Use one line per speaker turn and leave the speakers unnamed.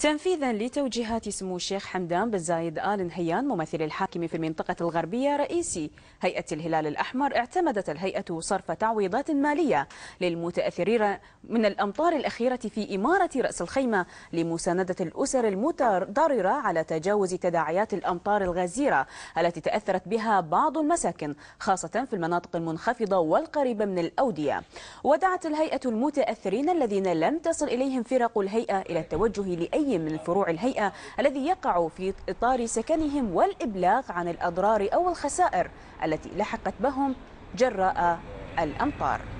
تنفيذا لتوجيهات سمو الشيخ حمدان بن زايد آل نهيان ممثل الحاكم في المنطقة الغربية رئيسي هيئة الهلال الأحمر اعتمدت الهيئة صرف تعويضات مالية للمتأثرين من الأمطار الأخيرة في إمارة رأس الخيمة لمساندة الأسر المتضررة على تجاوز تداعيات الأمطار الغزيرة التي تأثرت بها بعض المساكن خاصة في المناطق المنخفضة والقريبة من الأودية ودعت الهيئة المتأثرين الذين لم تصل إليهم فرق الهيئة إلى التوجه لأي أي من فروع الهيئة الذي يقع في إطار سكنهم والإبلاغ عن الأضرار أو الخسائر التي لحقت بهم جراء الأمطار